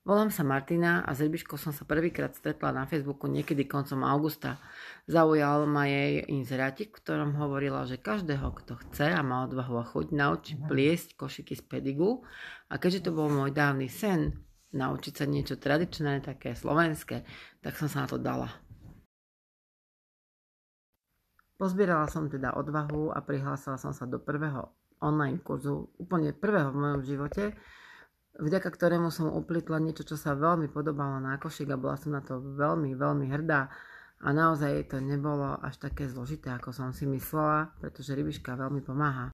Volám sa Martina a s Rybiškou som sa prvýkrát stretla na Facebooku niekedy koncom augusta. Zaujal ma jej inzerátik, v ktorom hovorila, že každého, kto chce a má odvahu a chuť, naučí pliesť košiky z pedigu. A keďže to bol môj dávny sen, naučiť sa niečo tradičné, také slovenské, tak som sa na to dala. Pozbierala som teda odvahu a prihlásila som sa do prvého online kurzu, úplne prvého v mojom živote, vďaka ktorému som uplitla niečo, čo sa veľmi podobalo na košík a bola som na to veľmi, veľmi hrdá. A naozaj to nebolo až také zložité, ako som si myslela, pretože rybiška veľmi pomáha.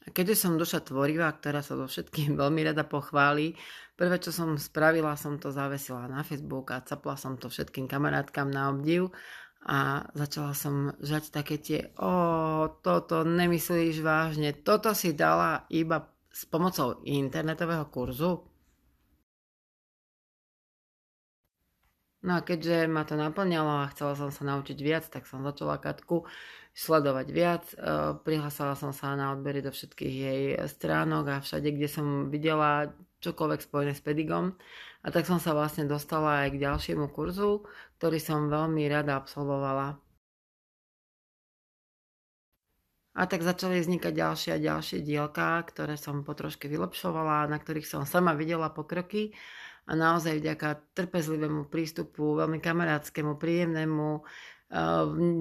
A keďže som duša tvorivá, ktorá sa so všetkým veľmi rada pochváli, prvé, čo som spravila, som to zavesila na Facebook a capla som to všetkým kamarátkam na obdiv a začala som žať také tie o, toto nemyslíš vážne, toto si dala iba s pomocou internetového kurzu? No a keďže ma to naplňalo a chcela som sa naučiť viac, tak som začala Katku sledovať viac. E, Prihlásila som sa na odbery do všetkých jej stránok a všade, kde som videla čokoľvek spojené s pedigom. A tak som sa vlastne dostala aj k ďalšiemu kurzu, ktorý som veľmi rada absolvovala. A tak začali vznikať ďalšie a ďalšie dielka, ktoré som po vylepšovala, na ktorých som sama videla pokroky. A naozaj vďaka trpezlivému prístupu, veľmi kamarátskému, príjemnému, eh,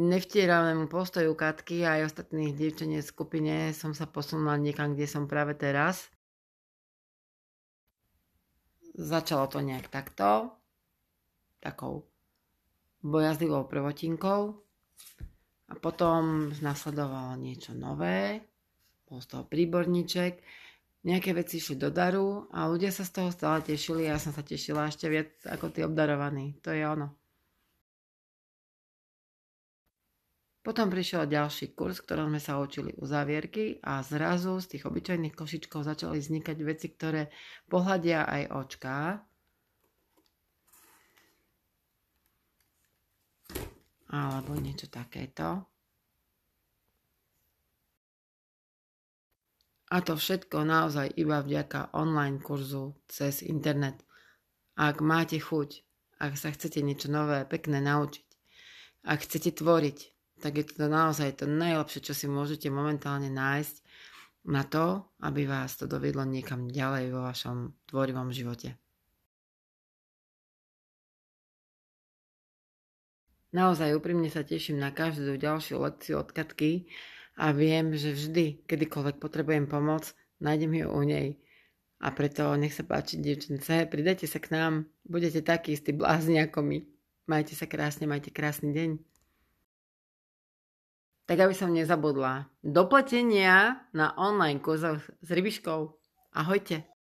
nevtieranému postoju Katky a aj ostatných dievčení v skupine som sa posunula niekam, kde som práve teraz. Začalo to nejak takto, takou bojazlivou prvotinkou, a potom nasledovalo niečo nové, bol z toho príborníček, nejaké veci išli do daru a ľudia sa z toho stále tešili a ja som sa tešila ešte viac ako tí obdarovaní. To je ono. Potom prišiel ďalší kurz, ktorom sme sa učili u závierky a zrazu z tých obyčajných košičkov začali vznikať veci, ktoré pohľadia aj očka, alebo niečo takéto. A to všetko naozaj iba vďaka online kurzu cez internet. Ak máte chuť, ak sa chcete niečo nové, pekné naučiť, ak chcete tvoriť, tak je to naozaj to najlepšie, čo si môžete momentálne nájsť na to, aby vás to dovedlo niekam ďalej vo vašom tvorivom živote. Naozaj úprimne sa teším na každú ďalšiu lekciu od Katky a viem, že vždy, kedykoľvek potrebujem pomoc, nájdem ju u nej. A preto nech sa páči, dievčence, pridajte sa k nám, budete takí istí blázni ako my. Majte sa krásne, majte krásny deň. Tak aby som nezabudla, dopletenia na online kurzoch s rybiškou. Ahojte!